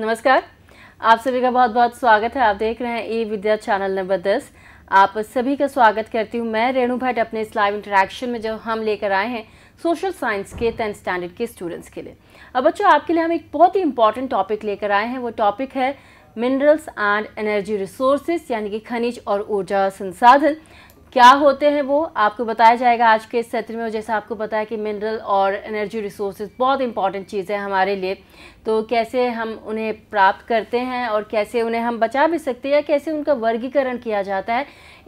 नमस्कार आप सभी का बहुत बहुत स्वागत है आप देख रहे हैं ई विद्या चैनल नंबर दस आप सभी का स्वागत करती हूँ मैं रेणु भट्ट अपने इस लाइव इंटरेक्शन में जो हम लेकर आए हैं सोशल साइंस के टेंथ स्टैंडर्ड के स्टूडेंट्स के लिए अब बच्चों आपके लिए हम एक बहुत ही इंपॉर्टेंट टॉपिक लेकर आए हैं वो टॉपिक है मिनरल्स एंड एनर्जी रिसोर्सेज यानी कि खनिज और ऊर्जा संसाधन क्या होते हैं वो आपको बताया जाएगा आज के इस सत्र में जैसा आपको पता है कि मिनरल और एनर्जी रिसोर्सेज बहुत इंपॉर्टेंट चीज़ है हमारे लिए तो कैसे हम उन्हें प्राप्त करते हैं और कैसे उन्हें हम बचा भी सकते हैं या कैसे उनका वर्गीकरण किया जाता है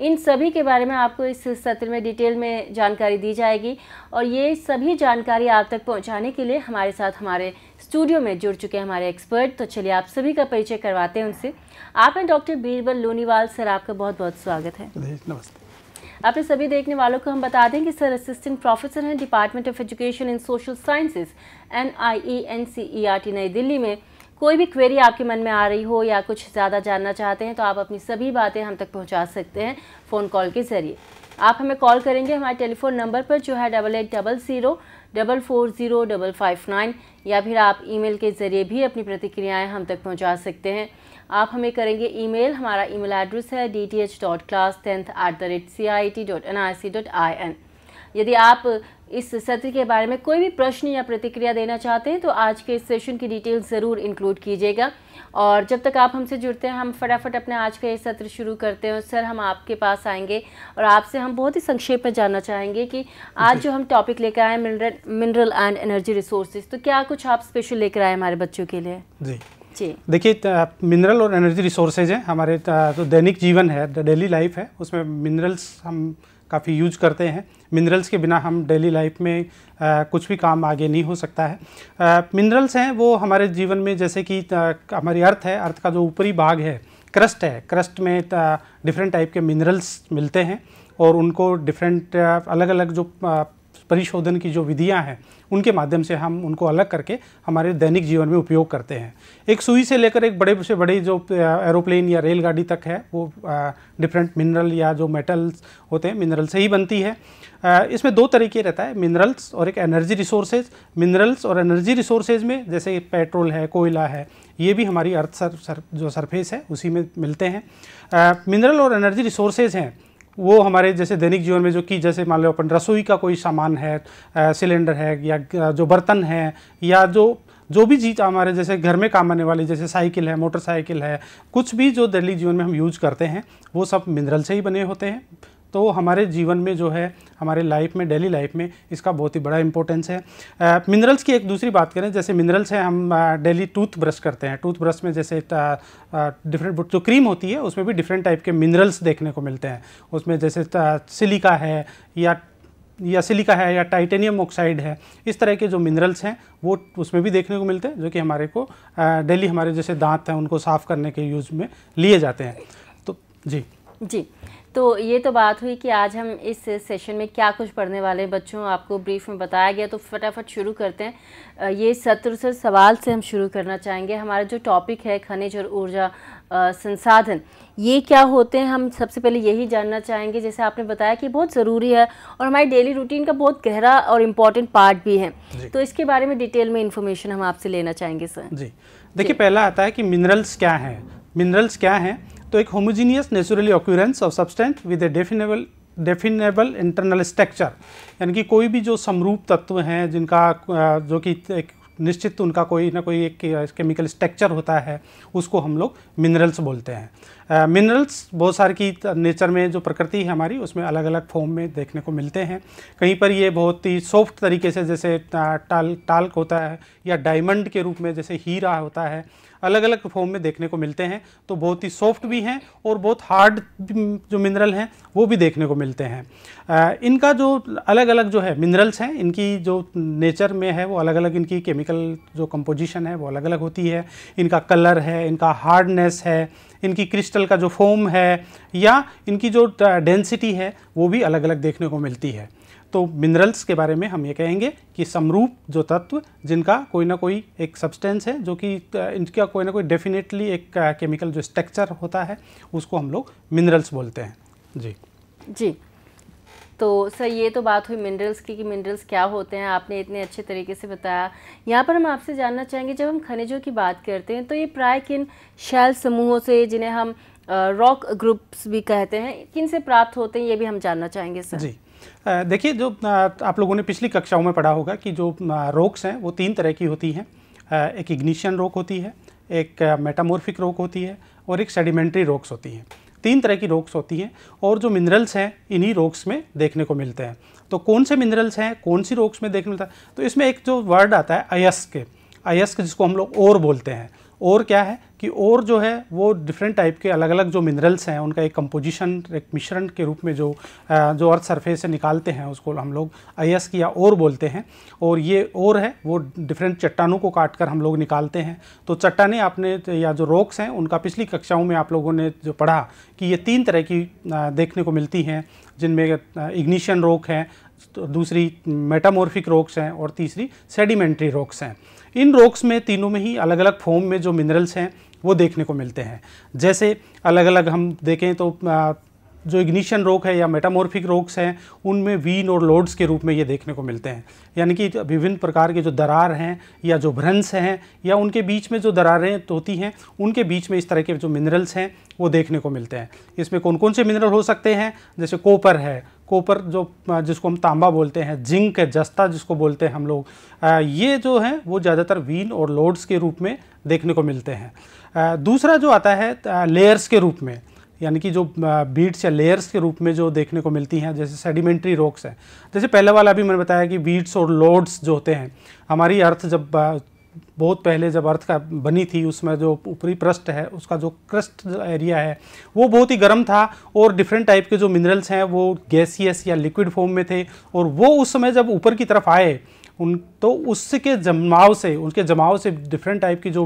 इन सभी के बारे में आपको इस सत्र में डिटेल में जानकारी दी जाएगी और ये सभी जानकारी आप तक पहुँचाने के लिए हमारे साथ हमारे स्टूडियो में जुड़ चुके हैं हमारे एक्सपर्ट तो चलिए आप सभी का परिचय करवाते हैं उनसे आप हैं डॉक्टर बीरबल लोनीवाल सर आपका बहुत बहुत स्वागत है नमस्ते अपने सभी देखने वालों को हम बता दें कि सर असिस्टेंट प्रोफेसर हैं department of education and social sciences N I E N C E R T नई दिल्ली में कोई भी क्वेरी आपके मन में आ रही हो या कुछ ज़्यादा जानना चाहते हैं तो आप अपनी सभी बातें हम तक पहुँचा सकते हैं फ़ोन कॉल के ज़रिए आप हमें कॉल करेंगे हमारे टेलीफोन नंबर पर जो है double eight double zero double four zero double five nine या फिर आप ईमेल के ज़रिए भी अपनी प्रतिक्रियाएँ हम तक पहुँचा सकते हैं आप हमें करेंगे ईमेल हमारा ईमेल एड्रेस है D T H dot class tenth at the rate C I T dot N I C dot I N यदि आप इस सत्र के बारे में कोई भी प्रश्न या प्रतिक्रिया देना चाहते हैं तो आज के इस सेशन की डिटेल ज़रूर इंक्लूड कीजिएगा और जब तक आप हमसे जुड़ते हैं हम फटाफट अपने आज का ये सत्र शुरू करते हैं सर हम आपके पास आएंगे और आपसे हम बहुत ही संक्षेप में जानना चाहेंगे कि आज जो हम टॉपिक लेकर आए mineral mineral and energy resources तो क्या कुछ आप स्पेशल लेकर आए हमारे बच्चों के लिए जी जी देखिए मिनरल और एनर्जी रिसोर्सेज हैं हमारे तो दैनिक जीवन है डेली लाइफ है उसमें मिनरल्स हम काफ़ी यूज करते हैं मिनरल्स के बिना हम डेली लाइफ में आ, कुछ भी काम आगे नहीं हो सकता है मिनरल्स हैं वो हमारे जीवन में जैसे कि हमारी अर्थ है अर्थ का जो ऊपरी भाग है क्रस्ट है क्रस्ट में डिफरेंट टाइप के मिनरल्स मिलते हैं और उनको डिफरेंट अलग अलग जो परिशोधन की जो विधियाँ हैं उनके माध्यम से हम उनको अलग करके हमारे दैनिक जीवन में उपयोग करते हैं एक सुई से लेकर एक बड़े से बड़े जो एरोप्लेन या रेलगाड़ी तक है वो डिफरेंट मिनरल या जो मेटल्स होते हैं मिनरल से ही बनती है इसमें दो तरीके रहता है मिनरल्स और एक एनर्जी रिसोर्सेज मिनरल्स और एनर्जी रिसोर्सेज में जैसे पेट्रोल है कोयला है ये भी हमारी अर्थ सर, सर जो सरफेस है उसी में मिलते हैं मिनरल और एनर्जी रिसोर्सेज हैं वो हमारे जैसे दैनिक जीवन में जो कि जैसे मान लो अपन रसोई का कोई सामान है सिलेंडर है या जो बर्तन है या जो जो भी चीज़ हमारे जैसे घर में काम आने वाली जैसे साइकिल है मोटरसाइकिल है कुछ भी जो दैनिक जीवन में हम यूज करते हैं वो सब मिनरल से ही बने होते हैं तो हमारे जीवन में जो है हमारे लाइफ में डेली लाइफ में इसका बहुत ही बड़ा इंपॉर्टेंस है मिनरल्स की एक दूसरी बात करें जैसे मिनरल्स हैं हम डेली टूथ ब्रश करते हैं टूथ ब्रश में जैसे डिफरेंट जो क्रीम होती है उसमें भी डिफरेंट टाइप के मिनरल्स देखने को मिलते हैं उसमें जैसे सिलिका है या या सिलिका है या टाइटेनियम ऑक्साइड है इस तरह के जो मिनरल्स हैं वो उसमें भी देखने को मिलते हैं जो कि हमारे को डेली हमारे जैसे दांत हैं उनको साफ़ करने के यूज़ में लिए जाते हैं तो जी जी तो ये तो बात हुई कि आज हम इस सेशन में क्या कुछ पढ़ने वाले बच्चों आपको ब्रीफ में बताया गया तो फटाफट शुरू करते हैं ये सत्र से सवाल से हम शुरू करना चाहेंगे हमारा जो टॉपिक है खनिज और ऊर्जा संसाधन ये क्या होते हैं हम सबसे पहले यही जानना चाहेंगे जैसे आपने बताया कि बहुत ज़रूरी है और हमारी डेली रूटीन का बहुत गहरा और इम्पॉर्टेंट पार्ट भी है तो इसके बारे में डिटेल में इन्फॉर्मेशन हम आपसे लेना चाहेंगे सर जी देखिए पहला आता है कि मिनरल्स क्या हैं मिनरल्स क्या हैं तो एक homogeneous naturally occurrence of substance with a definable definable internal structure यानी कि कोई भी जो समरूप तत्व हैं जिनका जो कि एक निश्चित उनका कोई ना कोई एक केमिकल स्ट्रक्चर होता है उसको हम लोग मिनरल्स बोलते हैं मिनरल्स uh, बहुत सारे की नेचर में जो प्रकृति है हमारी उसमें अलग अलग फॉर्म में देखने को मिलते हैं कहीं पर ये बहुत ही सॉफ्ट तरीके से जैसे uh, टाल टाल्क होता है या डायमंड के रूप में जैसे हीरा होता है अलग अलग फॉर्म में देखने को मिलते हैं तो बहुत ही सॉफ्ट भी हैं और बहुत हार्ड जो मिनरल हैं वो भी देखने को मिलते हैं आ, uh, इनका जो अलग अलग जो है मिनरल्स हैं इनकी जो नेचर में है वो अलग अलग इनकी केमिकल जो कंपोजिशन है वो अलग अलग होती है इनका कलर है इनका हार्डनेस है इनकी क्रिस्टल का जो फोम है या इनकी जो डेंसिटी है वो भी अलग अलग देखने को मिलती है तो मिनरल्स के बारे में हम ये कहेंगे कि समरूप जो तत्व जिनका कोई ना कोई एक सब्सटेंस है जो कि इनका कोई ना कोई डेफिनेटली एक केमिकल जो स्ट्रक्चर होता है उसको हम लोग मिनरल्स बोलते हैं जी जी तो सर ये तो बात हुई मिनरल्स की कि मिनरल्स क्या होते हैं आपने इतने अच्छे तरीके से बताया यहाँ पर हम आपसे जानना चाहेंगे जब हम खनिजों की बात करते हैं तो ये प्राय किन शैल समूहों से जिन्हें हम रॉक ग्रुप्स भी कहते हैं किन से प्राप्त होते हैं ये भी हम जानना चाहेंगे सर जी देखिए जो आप लोगों ने पिछली कक्षाओं में पढ़ा होगा कि जो रोक्स हैं वो तीन तरह की होती हैं एक इग्निशियन रोक होती है एक मेटामोर्फिक रोक होती है और एक सेडिमेंट्री रोक्स होती हैं तीन तरह की रोक्स होती हैं और जो मिनरल्स हैं इन्हीं रोक्स में देखने को मिलते हैं तो कौन से मिनरल्स हैं कौन सी रोक्स में देखने मिलता है तो इसमें एक जो वर्ड आता है अयस्क अयस्क जिसको हम लोग और बोलते हैं और क्या है कि और जो है वो डिफरेंट टाइप के अलग अलग जो मिनरल्स हैं उनका एक कंपोजिशन एक मिश्रण के रूप में जो जो अर्थ सरफेस से निकालते हैं उसको हम लोग अयस्क या और बोलते हैं और ये और है वो डिफरेंट चट्टानों को काट कर हम लोग निकालते हैं तो चट्टाने आपने तो, या जो रॉक्स हैं उनका पिछली कक्षाओं में आप लोगों ने जो पढ़ा कि ये तीन तरह की देखने को मिलती हैं जिनमें इग्निशियन रोक हैं तो दूसरी मेटामोर्फिक रॉक्स हैं और तीसरी सेडिमेंट्री रॉक्स हैं इन रॉक्स में तीनों में ही अलग अलग फॉर्म में जो मिनरल्स हैं वो देखने को मिलते हैं जैसे अलग अलग हम देखें तो आ, जो इग्निशन रोग है या मेटामॉर्फिक रोक्स हैं उनमें वीन और लोड्स के रूप में ये देखने को मिलते हैं यानी कि विभिन्न प्रकार के जो दरार हैं या जो भ्रंश हैं या उनके बीच में जो दरारें होती हैं उनके बीच में इस तरह के जो मिनरल्स हैं वो देखने को मिलते हैं इसमें कौन कौन से मिनरल हो सकते हैं जैसे कॉपर है कोपर जो जिसको हम तांबा बोलते हैं जिंक है जस्ता जिसको बोलते हैं हम लोग ये जो हैं वो ज़्यादातर वीन और लोड्स के रूप में देखने को मिलते हैं दूसरा जो आता है लेयर्स के रूप में यानी कि जो बीट्स या लेयर्स के रूप में जो देखने को मिलती हैं जैसे सेडिमेंट्री रॉक्स हैं जैसे पहले वाला भी मैंने बताया कि बीट्स और लोड्स जो होते हैं हमारी अर्थ जब बहुत पहले जब अर्थ का बनी थी उसमें जो ऊपरी प्रस्ट है उसका जो क्रस्ट एरिया है वो बहुत ही गर्म था और डिफरेंट टाइप के जो मिनरल्स हैं वो गैसियस या लिक्विड फॉर्म में थे और वो उस समय जब ऊपर की तरफ आए उन तो उसके जमाव से उनके जमाव से डिफरेंट टाइप की जो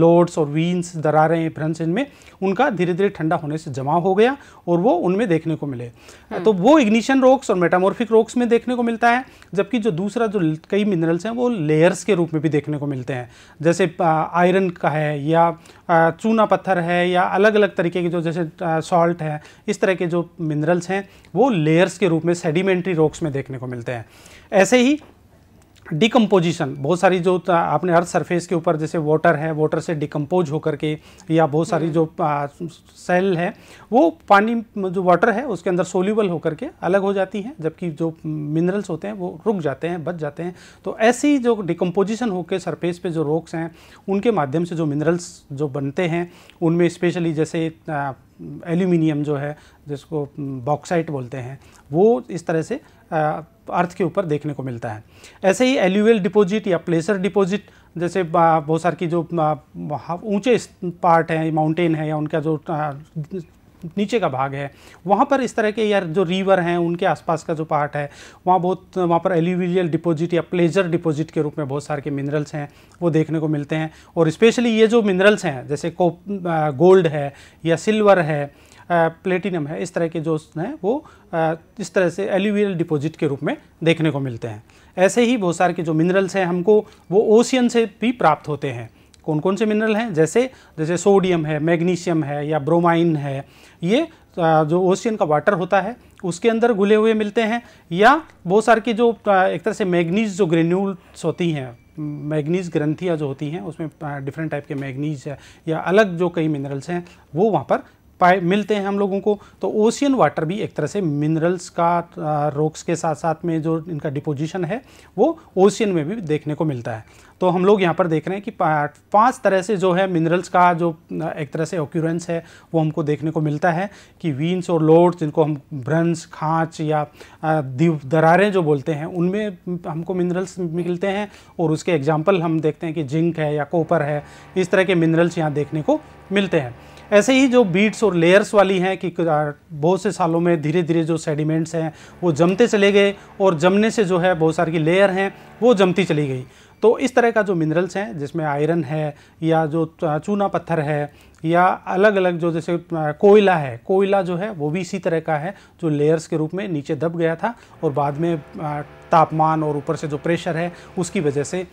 लोड्स और वीन्स दरारें फ्रंस इनमें उनका धीरे धीरे ठंडा होने से जमाव हो गया और वो उनमें देखने को मिले हम्म। तो वो इग्निशन रोक्स और मेटामोर्फिक रोक्स में देखने को मिलता है जबकि जो दूसरा जो कई मिनरल्स हैं वो लेयर्स के रूप में भी देखने को मिलते हैं जैसे आयरन का है या चूना पत्थर है या अलग अलग तरीके के जो जैसे सॉल्ट है इस तरह के जो मिनरल्स हैं वो लेयर्स के रूप में सेडिमेंट्री रोक्स में देखने को मिलते हैं ऐसे ही डिकम्पोजिशन बहुत सारी जो आपने अर्थ सरफेस के ऊपर जैसे वाटर है वाटर से डिकम्पोज होकर के या बहुत सारी हम्म। जो सेल है वो पानी जो वाटर है उसके अंदर सोल्यूबल होकर के अलग हो जाती है जबकि जो मिनरल्स होते हैं वो रुक जाते हैं बच जाते हैं तो ऐसी जो डिकम्पोजिशन होकर सरफेस पे जो रोक्स हैं उनके माध्यम से जो मिनरल्स जो बनते हैं उनमें स्पेशली जैसे एल्यूमिनियम जो है जिसको बॉक्साइट हम्म, बोलते हैं वो इस तरह से अर्थ के ऊपर देखने को मिलता है ऐसे ही एल्यूएल डिपॉजिट या प्लेसर डिपॉजिट जैसे बहुत सारे की जो ऊंचे पार्ट हैं माउंटेन है या उनका जो नीचे का भाग है वहाँ पर इस तरह के यार जो रिवर हैं उनके आसपास का जो पार्ट है वहाँ बहुत वहाँ पर एल्यूवियल डिपॉजिट या प्लेजर डिपॉजिट के रूप में बहुत सारे के मिनरल्स हैं वो देखने को मिलते हैं और स्पेशली ये जो मिनरल्स हैं जैसे को गोल्ड है या सिल्वर है प्लेटिनम है इस तरह के जो हैं वो इस तरह से एल्यूवियल डिपॉजिट के रूप में देखने को मिलते हैं ऐसे ही बहुत सारे के जो मिनरल्स हैं हमको वो ओशियन से भी प्राप्त होते हैं कौन कौन से मिनरल हैं जैसे जैसे सोडियम है मैग्नीशियम है या ब्रोमाइन है ये जो ओशियन का वाटर होता है उसके अंदर घुले हुए मिलते हैं या बहुत सारे की जो एक तरह से मैग्नीज जो ग्रेन्यूल्स होती हैं मैग्नीज ग्रंथियाँ जो होती हैं उसमें डिफरेंट टाइप के मैग्नीज है या अलग जो कई मिनरल्स हैं वो वहाँ पर पाए मिलते हैं हम लोगों को तो ओशियन वाटर भी एक तरह से मिनरल्स का रॉक्स के साथ साथ में जो इनका डिपोजिशन है वो ओशियन में भी देखने को मिलता है तो हम लोग यहाँ पर देख रहे हैं कि पांच तरह से जो है मिनरल्स का जो एक तरह से ओक्यूरेंस है वो हमको देखने को मिलता है कि वीन्स और लोड्स जिनको हम ब्रंस खाँच या दीव दरारें जो बोलते हैं उनमें हमको मिनरल्स मिलते हैं और उसके एग्जाम्पल हम देखते हैं कि जिंक है या कॉपर है इस तरह के मिनरल्स यहाँ देखने को मिलते हैं ऐसे ही जो बीट्स और लेयर्स वाली हैं कि बहुत से सालों में धीरे धीरे जो सेडिमेंट्स हैं वो जमते चले गए और जमने से जो है बहुत सारी लेयर हैं वो जमती चली गई तो इस तरह का जो मिनरल्स हैं जिसमें आयरन है या जो चूना पत्थर है या अलग अलग जो जैसे कोयला है कोयला जो है वो भी इसी तरह का है जो लेयर्स के रूप में नीचे दब गया था और बाद में तापमान और ऊपर से जो प्रेशर है उसकी वजह से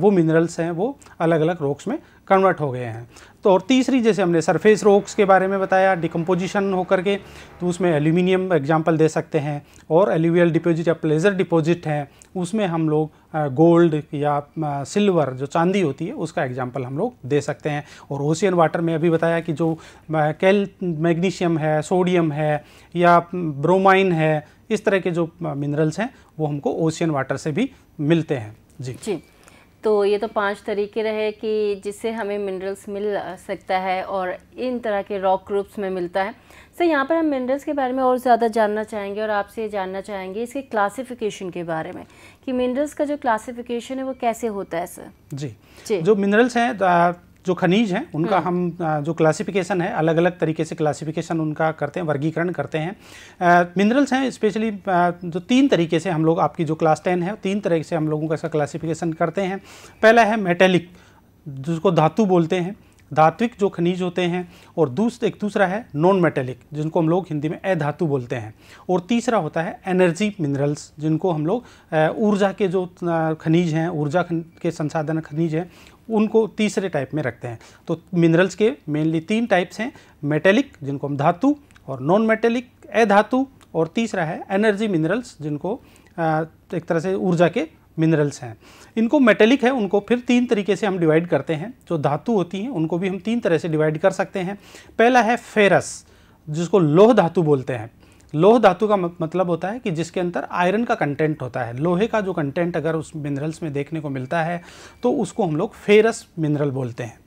वो मिनरल्स हैं वो अलग अलग रॉक्स में कन्वर्ट हो गए हैं तो और तीसरी जैसे हमने सरफेस रोक्स के बारे में बताया डिकम्पोजिशन होकर के तो उसमें एल्यूमिनियम एग्जाम्पल दे सकते हैं और एल्यूवियल डिपोजिट या प्लेजर डिपोजिट हैं उसमें हम लोग गोल्ड या सिल्वर जो चांदी होती है उसका एग्जाम्पल हम लोग दे सकते हैं और ओशियन वाटर में अभी बताया कि जो कैल मैग्नीशियम है सोडियम है या ब्रोमाइन है इस तरह के जो मिनरल्स हैं वो हमको ओशियन वाटर से भी मिलते हैं जी जी तो ये तो पांच तरीके रहे कि जिससे हमें मिनरल्स मिल सकता है और इन तरह के रॉक ग्रुप्स में मिलता है सर यहाँ पर हम मिनरल्स के बारे में और ज़्यादा जानना चाहेंगे और आपसे ये जानना चाहेंगे इसके क्लासिफिकेशन के बारे में कि मिनरल्स का जो क्लासिफिकेशन है वो कैसे होता है सर जी जी जो मिनरल्स हैं जो खनिज हैं उनका हम्म। हम जो क्लासिफिकेशन है अलग अलग तरीके से क्लासिफिकेशन उनका करते हैं वर्गीकरण करते हैं मिनरल्स हैं स्पेशली जो तीन तरीके से हम लोग आपकी जो क्लास टेन है तीन तरीके से हम लोगों का इसका क्लासिफिकेशन करते हैं पहला है मेटेलिक जिसको धातु बोलते हैं धात्विक जो खनिज होते हैं और दूसरा एक दूसरा है नॉन मेटेलिक जिनको हम लोग हिंदी में अधातु बोलते हैं और तीसरा होता है एनर्जी मिनरल्स जिनको हम लोग ऊर्जा के जो खनिज हैं ऊर्जा के संसाधन खनिज हैं उनको तीसरे टाइप में रखते हैं तो मिनरल्स के मेनली तीन टाइप्स हैं मेटेलिक जिनको हम धातु और नॉन मेटेलिक अधातु और तीसरा है एनर्जी मिनरल्स जिनको एक तरह से ऊर्जा के मिनरल्स हैं इनको मेटेलिक है उनको फिर तीन तरीके से हम डिवाइड करते हैं जो धातु होती हैं उनको भी हम तीन तरह से डिवाइड कर सकते हैं पहला है फेरस जिसको लोह धातु बोलते हैं लोह धातु का मतलब होता है कि जिसके अंदर आयरन का कंटेंट होता है लोहे का जो कंटेंट अगर उस मिनरल्स में देखने को मिलता है तो उसको हम लोग फेरस मिनरल बोलते हैं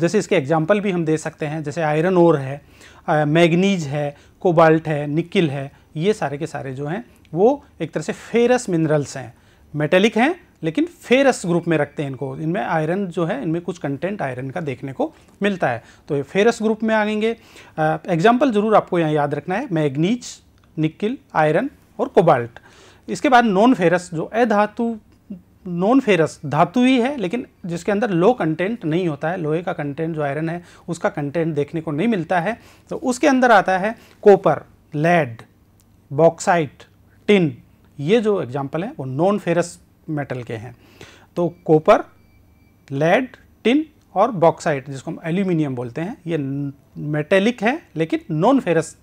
जैसे इसके एग्जाम्पल भी हम दे सकते हैं जैसे आयरन ओर है मैगनीज है कोबाल्ट है निकिल है ये सारे के सारे जो हैं वो एक तरह से फेरस मिनरल्स हैं मेटेलिक हैं लेकिन फेरस ग्रुप में रखते हैं इनको इनमें आयरन जो है इनमें कुछ कंटेंट आयरन का देखने को मिलता है तो ये फेरस ग्रुप में आएंगे एग्जाम्पल ज़रूर आपको यहाँ याद रखना है मैग्नीज निकिल आयरन और कोबाल्ट इसके बाद नॉन फेरस जो अधातु नॉन फेरस धातु ही है लेकिन जिसके अंदर लो कंटेंट नहीं होता है लोहे का कंटेंट जो आयरन है उसका कंटेंट देखने को नहीं मिलता है तो उसके अंदर आता है कोपर लेड बॉक्साइट टिन ये जो एग्जाम्पल हैं वो नॉन फेरस मेटल के हैं तो कोपर लेड टिन और बॉक्साइट जिसको हम एल्यूमिनियम बोलते हैं ये मेटेलिक है लेकिन नॉन फेरस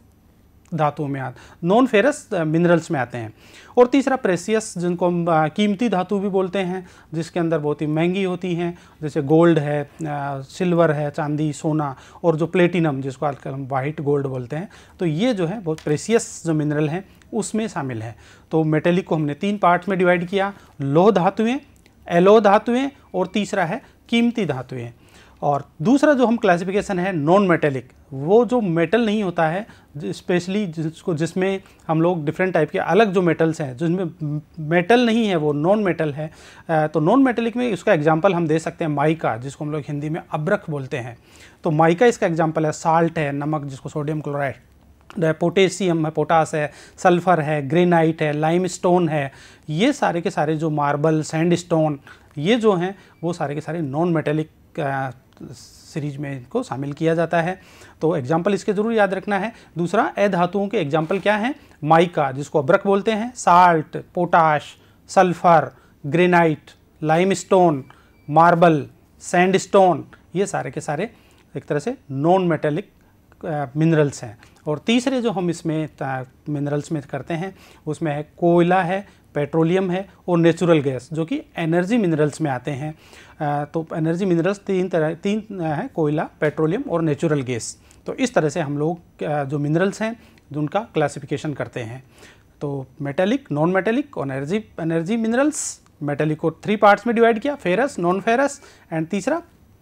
धातुओं में आते नॉन फेरस मिनरल्स में आते हैं और तीसरा प्रेसियस जिनको हम कीमती धातु भी बोलते हैं जिसके अंदर बहुत ही महंगी होती हैं जैसे गोल्ड है सिल्वर है चांदी सोना और जो प्लेटिनम जिसको आजकल हम वाइट गोल्ड बोलते हैं तो ये जो है बहुत प्रेसियस जो मिनरल हैं उसमें शामिल है तो मेटेलिक को हमने तीन पार्ट में डिवाइड किया लोह धातुएँ एलो धातुएँ और तीसरा है कीमती धातुएँ और दूसरा जो हम क्लासिफिकेशन है नॉन मेटेलिक वो जो मेटल नहीं होता है स्पेशली जिसको जिसमें हम लोग डिफरेंट टाइप के अलग जो मेटल्स हैं जिसमें मेटल नहीं है वो नॉन मेटल है तो नॉन मेटेलिक में इसका एग्जांपल हम दे सकते हैं माइका जिसको हम लोग हिंदी में अब्रक बोलते हैं तो माइका इसका एग्जाम्पल है साल्ट है नमक जिसको सोडियम क्लोराइड पोटेशियम है पोटास है सल्फ़र है ग्रेनाइट है लाइम स्टोन है ये सारे के सारे जो मार्बल सैंड स्टोन ये जो हैं वो सारे के सारे नॉन मेटेलिक सीरीज में इनको शामिल किया जाता है तो एग्जाम्पल इसके ज़रूर याद रखना है दूसरा ए धातुओं के एग्जाम्पल क्या हैं माइका जिसको अब्रक बोलते हैं salt potash sulphur granite limestone marble sandstone ये सारे के सारे एक तरह से नॉन मेटेलिक मिनरल्स हैं और तीसरे जो हम इसमें मिनरल्स में करते हैं उसमें है कोयला है पेट्रोलियम है और नेचुरल गैस जो कि एनर्जी मिनरल्स में आते हैं तो एनर्जी मिनरल्स तीन तरह तीन हैं कोयला पेट्रोलियम और नेचुरल गैस तो इस तरह से हम लोग जो मिनरल्स हैं उनका क्लासिफिकेशन करते हैं तो मेटेलिक नॉन मेटेलिक और एनर्जी एनर्जी मिनरल्स मेटेलिक को थ्री पार्ट्स में डिवाइड किया फेरस नॉन फेरस एंड तीसरा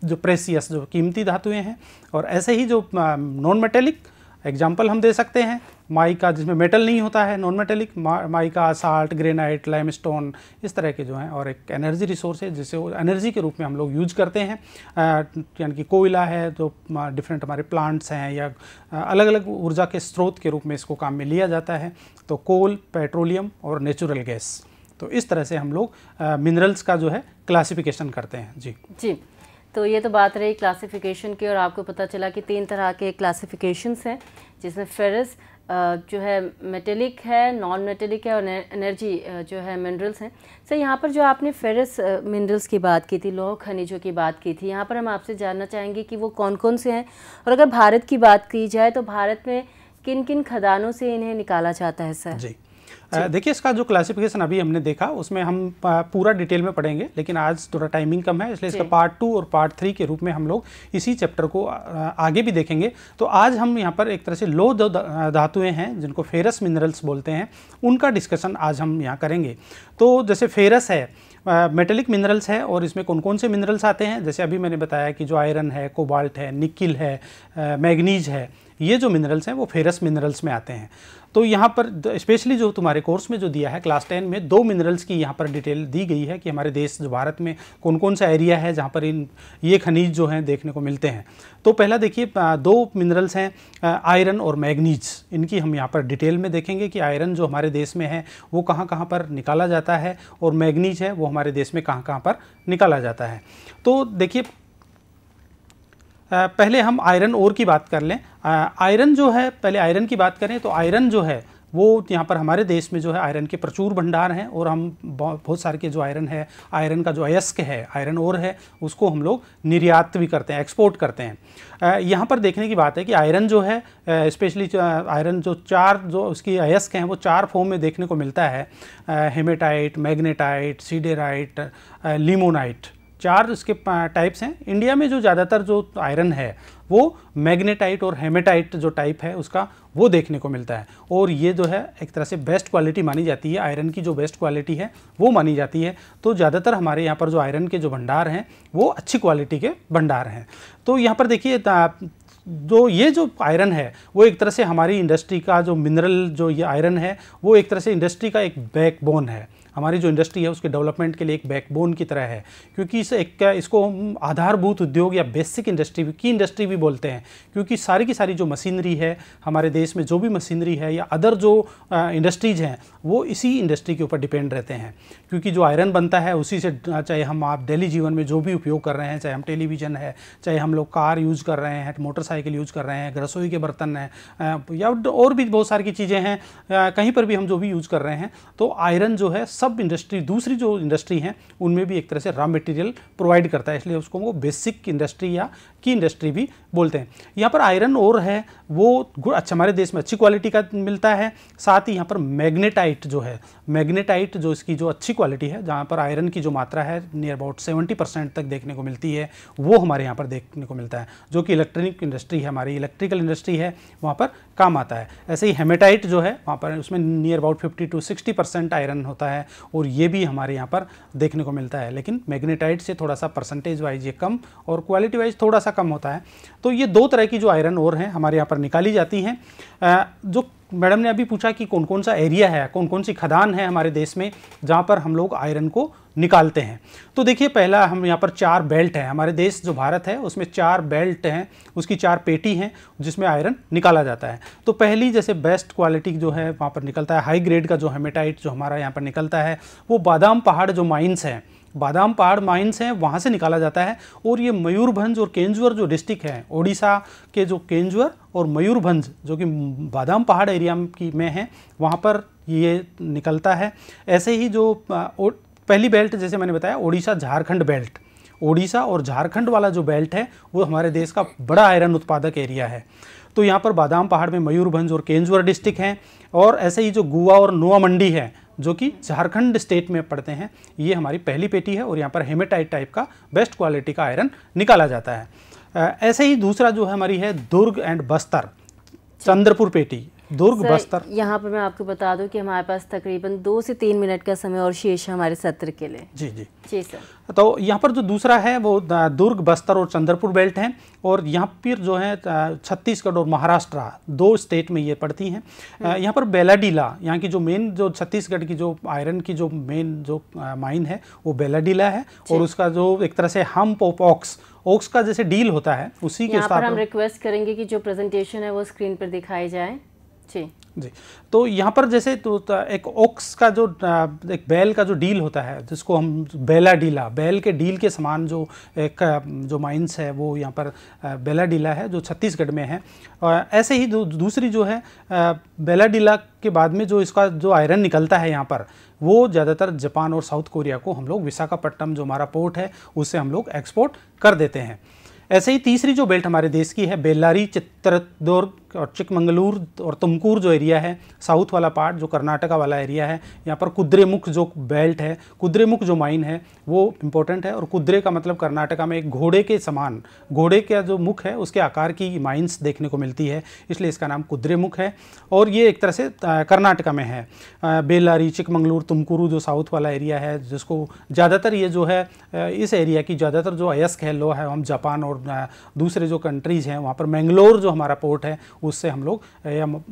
जो प्रेसियस जो कीमती धातुएं हैं और ऐसे ही जो नॉन मेटेलिक एग्जाम्पल हम दे सकते हैं माई का जिसमें मेटल नहीं होता है नॉन मेटेलिक माई का साल्ट ग्रेनाइट लाइम स्टोन इस तरह के जो हैं और एक एनर्जी रिसोर्स है जिसे एनर्जी के रूप में हम लोग यूज करते हैं यानी कि कोयला है जो तो डिफरेंट हमारे प्लांट्स हैं या अलग अलग ऊर्जा के स्रोत के रूप में इसको काम में लिया जाता है तो कोल पेट्रोलियम और नेचुरल गैस तो इस तरह से हम लोग मिनरल्स का जो है क्लासिफिकेशन करते हैं जी जी तो ये तो बात रही क्लासिफिकेशन की और आपको पता चला कि तीन तरह के क्लासिफिकेशंस हैं जिसमें फेरस जो है मेटेलिक है नॉन मेटेलिक है और एनर्जी जो है मिनरल्स हैं सर यहाँ पर जो आपने फेरस मिनरल्स की बात की थी लौह खनिजों की बात की थी यहाँ पर हम आपसे जानना चाहेंगे कि वो कौन कौन से हैं और अगर भारत की बात की जाए तो भारत में किन किन खदानों से इन्हें निकाला जाता है सर जी देखिए इसका जो क्लासिफिकेशन अभी हमने देखा उसमें हम पूरा डिटेल में पढ़ेंगे लेकिन आज थोड़ा टाइमिंग कम है इसलिए इसका पार्ट टू और पार्ट थ्री के रूप में हम लोग इसी चैप्टर को आगे भी देखेंगे तो आज हम यहाँ पर एक तरह से लो जो धातुएँ हैं जिनको फेरस मिनरल्स बोलते हैं उनका डिस्कशन आज हम यहाँ करेंगे तो जैसे फेरस है मेटेलिक मिनरल्स है और इसमें कौन कौन से मिनरल्स आते हैं जैसे अभी मैंने बताया कि जो आयरन है कोबाल्ट है निकिल है मैग्नीज है ये जो मिनरल्स हैं वो फेरस मिनरल्स में आते हैं तो यहाँ पर स्पेशली जो तुम्हारे कोर्स में जो दिया है क्लास टेन में दो मिनरल्स की यहाँ पर डिटेल दी गई है कि हमारे देश जो भारत में कौन कौन सा एरिया है जहाँ पर इन ये खनिज जो हैं देखने को मिलते हैं तो पहला देखिए दो मिनरल्स हैं आयरन और मैगनीज़ इनकी हम यहाँ पर डिटेल में देखेंगे कि आयरन जो हमारे देश में है वो कहाँ कहाँ पर निकाला जाता है और मैगनीज है वो हमारे देश में कहाँ कहाँ पर निकाला जाता है तो देखिए पहले हम आयरन ओर की बात कर लें आयरन जो है पहले आयरन की बात करें तो आयरन जो है वो यहाँ पर हमारे देश में जो है आयरन के प्रचुर भंडार हैं और हम बहुत सारे के जो आयरन है आयरन का जो अयस्क है आयरन ओर है उसको हम लोग निर्यात भी करते हैं एक्सपोर्ट करते हैं यहाँ पर देखने की बात है कि आयरन जो है स्पेशली आयरन जो चार जो उसकी अयस्क हैं वो चार फॉर्म में देखने को मिलता है हेमेटाइट मैग्नेटाइट सीडेराइट लिमोनाइट चार इसके टाइप्स हैं इंडिया में जो ज़्यादातर जो आयरन है वो मैग्नेटाइट और हेमेटाइट जो टाइप है उसका वो देखने को मिलता है और ये जो है एक तरह से बेस्ट क्वालिटी मानी जाती है आयरन की जो बेस्ट क्वालिटी है वो मानी जाती है तो ज़्यादातर हमारे यहाँ पर जो आयरन के जो भंडार हैं वो अच्छी क्वालिटी के भंडार हैं तो यहाँ पर देखिए जो ये जो आयरन है वो एक तरह से हमारी इंडस्ट्री का जो मिनरल जो ये आयरन है वो एक तरह से इंडस्ट्री का एक बैकबोन है हमारी जो इंडस्ट्री है उसके डेवलपमेंट के लिए एक बैकबोन की तरह है क्योंकि इसे एक इसको हम आधारभूत उद्योग या बेसिक इंडस्ट्री भी की इंडस्ट्री भी बोलते हैं क्योंकि सारी की सारी जो मशीनरी है हमारे देश में जो भी मशीनरी है या अदर जो इंडस्ट्रीज़ हैं वो इसी इंडस्ट्री के ऊपर डिपेंड रहते हैं क्योंकि जो आयरन बनता है उसी से चाहे हम आप डेली जीवन में जो भी उपयोग कर रहे हैं चाहे हम टेलीविज़न है चाहे हम लोग कार यूज़ कर रहे हैं मोटरसाइकिल यूज़ कर रहे हैं रसोई के बर्तन हैं या और भी बहुत सारी की चीज़ें हैं कहीं पर भी हम जो भी यूज़ कर रहे हैं तो आयरन जो है सब सब इंडस्ट्री दूसरी जो इंडस्ट्री हैं उनमें भी एक तरह से रॉ मटेरियल प्रोवाइड करता है इसलिए उसको वो बेसिक इंडस्ट्री या की इंडस्ट्री भी बोलते हैं यहाँ पर आयरन ओर है वो अच्छा हमारे देश में अच्छी क्वालिटी का मिलता है साथ ही यहाँ पर मैग्नेटाइट जो है मैग्नेटाइट जो इसकी जो अच्छी क्वालिटी है जहाँ पर आयरन की जो मात्रा है नियर अबाउट सेवेंटी परसेंट तक देखने को मिलती है वो हमारे यहाँ पर देखने को मिलता है जो कि इलेक्ट्रॉनिक इंडस्ट्री है हमारी इलेक्ट्रिकल इंडस्ट्री है वहाँ पर काम आता है ऐसे ही हेमेटाइट जो है वहाँ पर उसमें near about fifty to sixty percent iron होता है और ये भी हमारे यहाँ पर देखने को मिलता है लेकिन मैग्नेटाइट से थोड़ा सा परसेंटेज वाइज ये कम और क्वालिटी वाइज थोड़ा सा कम होता है तो ये दो तरह की जो आयरन और हैं हमारे यहाँ पर निकाली जाती हैं जो मैडम ने अभी पूछा कि कौन कौन सा एरिया है कौन कौन सी खदान है हमारे देश में जहाँ पर हम लोग आयरन को निकालते हैं तो देखिए पहला हम यहाँ पर चार बेल्ट हैं हमारे देश जो भारत है उसमें चार बेल्ट हैं उसकी चार पेटी हैं जिसमें आयरन निकाला जाता है तो पहली जैसे बेस्ट क्वालिटी जो है वहाँ पर निकलता है हाई ग्रेड का जो हेमेटाइट जो हमारा यहाँ पर निकलता है वो बादाम पहाड़ जो माइन्स हैं बादाम पहाड़ माइंस हैं वहाँ से निकाला जाता है और ये मयूरभंज और केंजुअर जो डिस्ट्रिक्ट हैं ओडिशा के जो केंजुअर और मयूरभंज जो कि बादाम पहाड़ एरिया की में है वहाँ पर ये निकलता है ऐसे ही जो पहली बेल्ट जैसे मैंने बताया ओडिशा झारखंड बेल्ट ओडिशा और झारखंड वाला जो बेल्ट है वो हमारे देश का बड़ा आयरन उत्पादक एरिया है तो यहाँ पर बादाम पहाड़ में मयूरभंज और केंजुअर डिस्ट्रिक्ट हैं और ऐसे ही जो गोवा और नोआ मंडी है जो कि झारखंड स्टेट में पड़ते हैं ये हमारी पहली पेटी है और यहाँ पर हेमेटाइट टाइप का बेस्ट क्वालिटी का आयरन निकाला जाता है ऐसे ही दूसरा जो है हमारी है दुर्ग एंड बस्तर चंद्रपुर पेटी दुर्ग बस्तर यहाँ पर मैं आपको बता दूं कि हमारे पास तकरीबन दो से तीन मिनट का समय और शेष है हमारे सत्र के लिए जी जी जी सर तो यहाँ पर जो दूसरा है वो दुर्ग बस्तर और चंद्रपुर बेल्ट हैं और यहाँ पर जो है छत्तीसगढ़ और महाराष्ट्र दो स्टेट में ये पड़ती हैं हम्म। यहाँ पर बेलाडीला यहाँ की जो मेन जो छत्तीसगढ़ की जो आयरन की जो मेन जो माइन है वो बेलाडीला है और उसका जो एक तरह से हम्प ऑफ ऑक्स का जैसे डील होता है उसी के साथ हम रिक्वेस्ट करेंगे कि जो प्रेजेंटेशन है वो स्क्रीन पर दिखाई जाए जी जी तो यहाँ पर जैसे तो, तो एक ओक्स का जो एक बैल का जो डील होता है जिसको हम बेला डीला बैल के डील के समान जो एक जो माइंस है वो यहाँ पर बेला डीला है जो छत्तीसगढ़ में है और ऐसे ही जो दूसरी जो है बेला डीला के बाद में जो इसका जो आयरन निकलता है यहाँ पर वो ज़्यादातर जापान और साउथ कोरिया को हम लोग विशाखापट्टनम जो हमारा पोर्ट है उससे हम लोग एक्सपोर्ट कर देते हैं ऐसे ही तीसरी जो बेल्ट हमारे देश की है बेल्लारी चित्रदुर्ग और चिकमंगलूर और तुमकूर जो एरिया है साउथ वाला पार्ट जो कर्नाटका वाला एरिया है यहाँ पर कुद्रेमुख जो बेल्ट है कुद्रेमुख जो माइन है वो इम्पोर्टेंट है और कुद्रे का मतलब कर्नाटका में एक घोड़े के समान घोड़े का जो मुख है उसके आकार की माइंस देखने को मिलती है इसलिए इसका नाम कुद्रेमुख है और ये एक तरह से कर्नाटका में है बेलारी चिकमंगलूर तुमकुरु जो साउथ वाला एरिया है जिसको ज़्यादातर ये जो है इस एरिया की ज़्यादातर जो अयस्क है लो है हम जापान और दूसरे जो कंट्रीज़ हैं वहाँ पर मैंगलोर जो हमारा पोर्ट है उससे हम लोग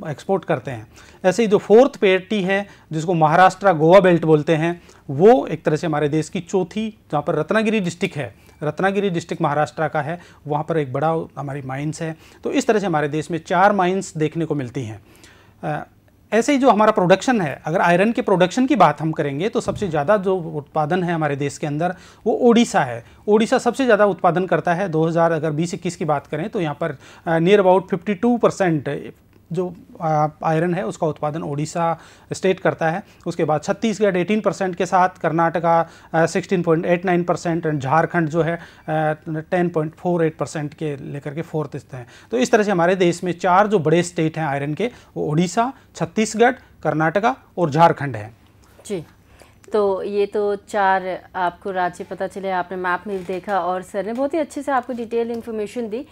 एक्सपोर्ट करते हैं ऐसे ही जो फोर्थ पेटी है जिसको महाराष्ट्र गोवा बेल्ट बोलते हैं वो एक तरह से हमारे देश की चौथी जहाँ पर रत्नागिरी डिस्ट्रिक्ट है रत्नागिरी डिस्ट्रिक्ट महाराष्ट्र का है वहाँ पर एक बड़ा हमारी माइंस है तो इस तरह से हमारे देश में चार माइंस देखने को मिलती हैं ऐसे ही जो हमारा प्रोडक्शन है अगर आयरन के प्रोडक्शन की बात हम करेंगे तो सबसे ज़्यादा जो उत्पादन है हमारे देश के अंदर वो ओडिशा है ओडिशा सबसे ज़्यादा उत्पादन करता है 2000 अगर बीस इक्कीस की बात करें तो यहाँ पर नियर अबाउट 52 परसेंट जो आयरन है उसका उत्पादन ओडिशा स्टेट करता है उसके बाद छत्तीसगढ़ 18 परसेंट के साथ कर्नाटका 16.89 परसेंट एंड झारखंड जो है 10.48 परसेंट के लेकर के फोर्थ स्थित हैं तो इस तरह से हमारे देश में चार जो बड़े स्टेट हैं आयरन के वो ओडिशा छत्तीसगढ़ कर्नाटका और झारखंड हैं जी तो ये तो चार आपको राज्य पता चले आपने मैप में देखा और सर ने बहुत ही अच्छे से आपको डिटेल इन्फॉर्मेशन दी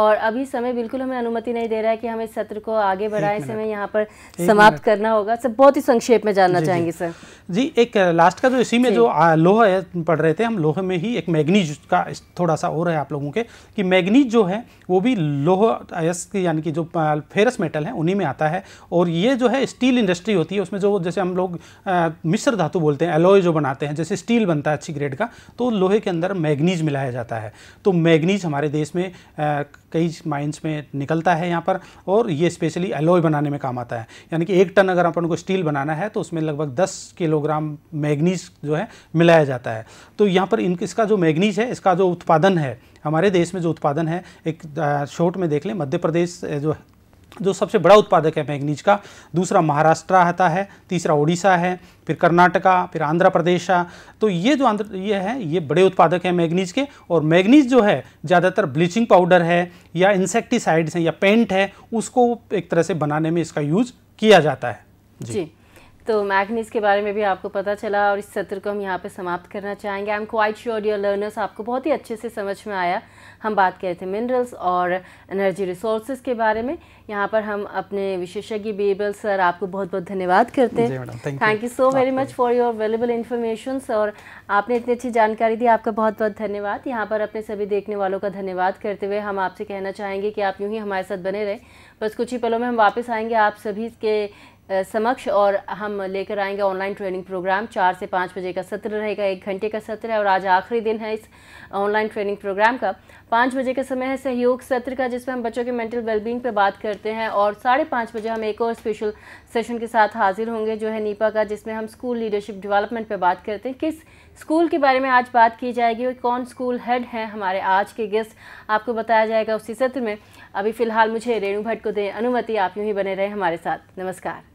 और अभी समय बिल्कुल हमें अनुमति नहीं दे रहा है कि हमें सत्र को आगे बढ़ाए समय यहाँ पर समाप्त करना होगा सर बहुत ही संक्षेप में जानना जी, चाहेंगे सर जी एक लास्ट का जो इसी में जो लोह पढ़ रहे थे हम लोह में ही एक मैगनीज का थोड़ा सा और है आप लोगों के कि मैगनीज जो है वो भी लोह यानी कि जो फेरस मेटल है उन्हीं में आता है और ये जो है स्टील इंडस्ट्री होती है उसमें जो जैसे हम लोग मिश्र धातु बोलते बनाते हैं एलोय जो बनाते हैं जैसे स्टील बनता है अच्छी ग्रेड का तो लोहे के अंदर मैगनीज मिलाया जाता है तो मैगनीज हमारे देश में कई माइंस में निकलता है यहाँ पर और ये स्पेशली एलोय बनाने में काम आता है यानी कि एक टन अगर अपन को स्टील बनाना है तो उसमें लगभग दस किलोग्राम मैगनीज जो है मिलाया जाता है तो यहाँ पर इन इसका जो मैगनीज है इसका जो उत्पादन है हमारे देश में जो उत्पादन है एक शॉर्ट में देख लें मध्य प्रदेश जो जो सबसे बड़ा उत्पादक है मैगनीज का दूसरा महाराष्ट्र आता है तीसरा उड़ीसा है फिर कर्नाटका फिर आंध्र प्रदेश तो ये जो आंध्र ये है ये बड़े उत्पादक हैं मैगनीज के और मैगनीज जो है ज़्यादातर ब्लीचिंग पाउडर है या इंसेक्टिसाइड्स हैं या पेंट है उसको एक तरह से बनाने में इसका यूज़ किया जाता है जी, जी। तो मैगनीज के बारे में भी आपको पता चला और इस सत्र को हम यहाँ पे समाप्त करना चाहेंगे I am quite sure your learners आपको बहुत ही अच्छे से समझ में आया हम बात कर रहे थे मिनरल्स और एनर्जी रिसोर्सेज के बारे में यहाँ पर हम अपने विशेषज्ञ बेबल सर आपको बहुत बहुत धन्यवाद करते हैं thank you so very much for your available information और आपने इतनी अच्छी जानकारी दी आपका बहुत बहुत धन्यवाद यहाँ पर अपने सभी देखने वालों का धन्यवाद करते हुए हम आपसे कहना चाहेंगे कि आप यूँ ही हमारे साथ बने रहें बस कुछ ही पलों में हम वापस आएंगे आप सभी के समक्ष और हम लेकर आएंगे ऑनलाइन ट्रेनिंग प्रोग्राम चार से पाँच बजे का सत्र रहेगा एक घंटे का सत्र है और आज आखिरी दिन है इस ऑनलाइन ट्रेनिंग प्रोग्राम का पाँच बजे का समय है सहयोग सत्र का जिसमें हम बच्चों के मेंटल वेलबींग पे बात करते हैं और साढ़े पाँच बजे हम एक और स्पेशल सेशन के साथ हाजिर होंगे जो है नीपा का जिसमें हम स्कूल लीडरशिप डेवलपमेंट पर बात करते हैं किस स्कूल के बारे में आज बात की जाएगी और कौन स्कूल हेड हैं हमारे आज के गेस्ट आपको बताया जाएगा उसी सत्र में अभी फ़िलहाल मुझे रेणु भट्ट को दें अनुमति आप यूँ ही बने रहें हमारे साथ नमस्कार